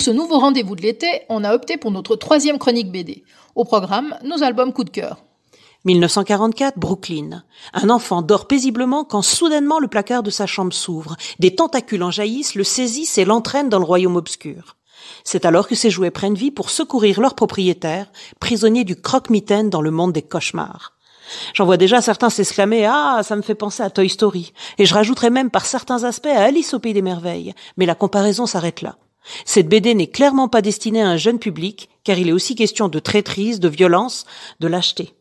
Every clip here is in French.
Pour ce nouveau rendez-vous de l'été, on a opté pour notre troisième chronique BD. Au programme, nos albums coup de cœur. 1944, Brooklyn. Un enfant dort paisiblement quand soudainement le placard de sa chambre s'ouvre. Des tentacules en jaillissent, le saisissent et l'entraînent dans le royaume obscur. C'est alors que ces jouets prennent vie pour secourir leur propriétaire, prisonnier du croque-mitaine dans le monde des cauchemars. J'en vois déjà certains s'exclamer Ah, ça me fait penser à Toy Story. Et je rajouterai même par certains aspects à Alice au Pays des Merveilles. Mais la comparaison s'arrête là. Cette BD n'est clairement pas destinée à un jeune public, car il est aussi question de traîtrise, de violence, de lâcheté.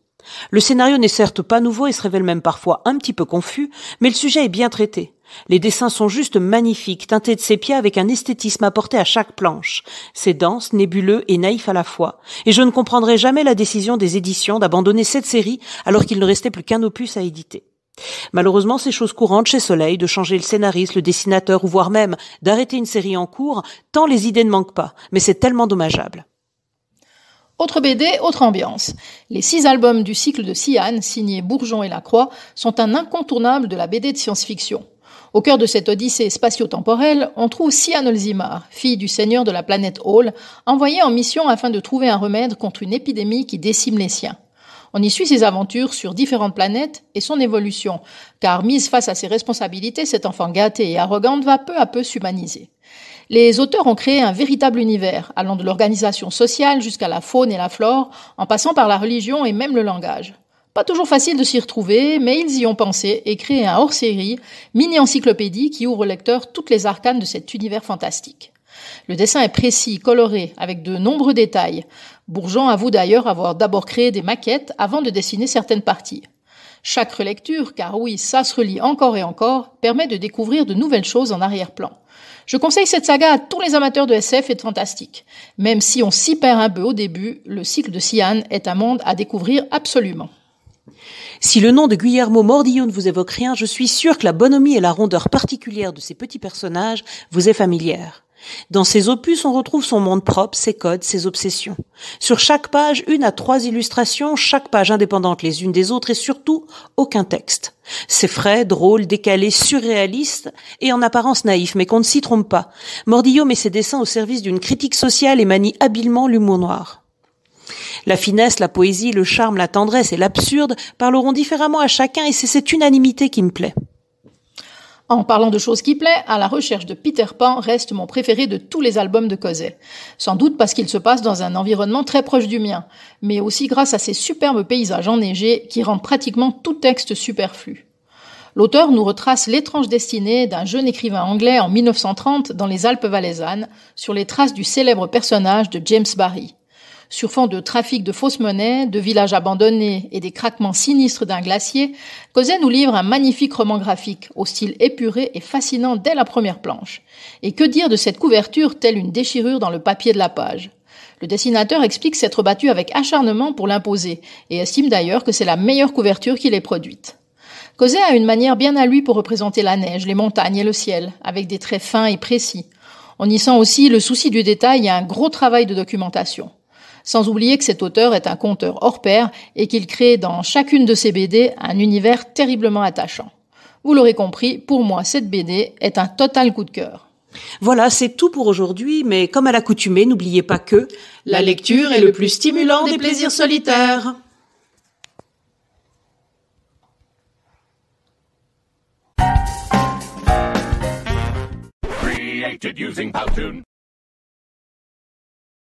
Le scénario n'est certes pas nouveau et se révèle même parfois un petit peu confus, mais le sujet est bien traité. Les dessins sont juste magnifiques, teintés de pieds avec un esthétisme apporté à chaque planche. C'est dense, nébuleux et naïf à la fois. Et je ne comprendrai jamais la décision des éditions d'abandonner cette série alors qu'il ne restait plus qu'un opus à éditer. Malheureusement, c'est chose courante chez Soleil de changer le scénariste, le dessinateur ou voire même d'arrêter une série en cours, tant les idées ne manquent pas, mais c'est tellement dommageable. Autre BD, autre ambiance. Les six albums du cycle de Sian, signés Bourgeon et Lacroix, sont un incontournable de la BD de science-fiction. Au cœur de cette odyssée spatio-temporelle, on trouve Sian Olzimar, fille du seigneur de la planète Hall, envoyée en mission afin de trouver un remède contre une épidémie qui décime les siens. On y suit ses aventures sur différentes planètes et son évolution, car mise face à ses responsabilités, cet enfant gâté et arrogante va peu à peu s'humaniser. Les auteurs ont créé un véritable univers, allant de l'organisation sociale jusqu'à la faune et la flore, en passant par la religion et même le langage. Pas toujours facile de s'y retrouver, mais ils y ont pensé et créé un hors-série, mini-encyclopédie qui ouvre au lecteur toutes les arcanes de cet univers fantastique. Le dessin est précis, coloré, avec de nombreux détails. Bourgeon avoue d'ailleurs avoir d'abord créé des maquettes avant de dessiner certaines parties. Chaque relecture, car oui, ça se relie encore et encore, permet de découvrir de nouvelles choses en arrière-plan. Je conseille cette saga à tous les amateurs de SF et de fantastique. Même si on s'y perd un peu au début, le cycle de Sian est un monde à découvrir absolument. Si le nom de Guillermo Mordillo ne vous évoque rien, je suis sûr que la bonhomie et la rondeur particulière de ces petits personnages vous est familière. Dans ses opus, on retrouve son monde propre, ses codes, ses obsessions. Sur chaque page, une à trois illustrations, chaque page indépendante les unes des autres et surtout aucun texte. C'est frais, drôle, décalé, surréaliste et en apparence naïf, mais qu'on ne s'y trompe pas. Mordillo met ses dessins au service d'une critique sociale et manie habilement l'humour noir. La finesse, la poésie, le charme, la tendresse et l'absurde parleront différemment à chacun et c'est cette unanimité qui me plaît. En parlant de choses qui plaît, À la recherche de Peter Pan reste mon préféré de tous les albums de Cosette. Sans doute parce qu'il se passe dans un environnement très proche du mien, mais aussi grâce à ses superbes paysages enneigés qui rendent pratiquement tout texte superflu. L'auteur nous retrace l'étrange destinée d'un jeune écrivain anglais en 1930 dans les Alpes valaisannes, sur les traces du célèbre personnage de James Barry. Sur fond de trafic de fausses monnaies, de villages abandonnés et des craquements sinistres d'un glacier, coset nous livre un magnifique roman graphique, au style épuré et fascinant dès la première planche. Et que dire de cette couverture telle une déchirure dans le papier de la page le dessinateur explique s'être battu avec acharnement pour l'imposer et estime d'ailleurs que c'est la meilleure couverture qu'il ait produite. coset a une manière bien à lui pour représenter la neige, les montagnes et le ciel, avec des traits fins et précis. On y sent aussi le souci du détail et un gros travail de documentation. Sans oublier que cet auteur est un conteur hors pair et qu'il crée dans chacune de ses BD un univers terriblement attachant. Vous l'aurez compris, pour moi, cette BD est un total coup de cœur. Voilà, c'est tout pour aujourd'hui, mais comme à l'accoutumée, n'oubliez pas que la lecture est le plus stimulant des plaisirs solitaires.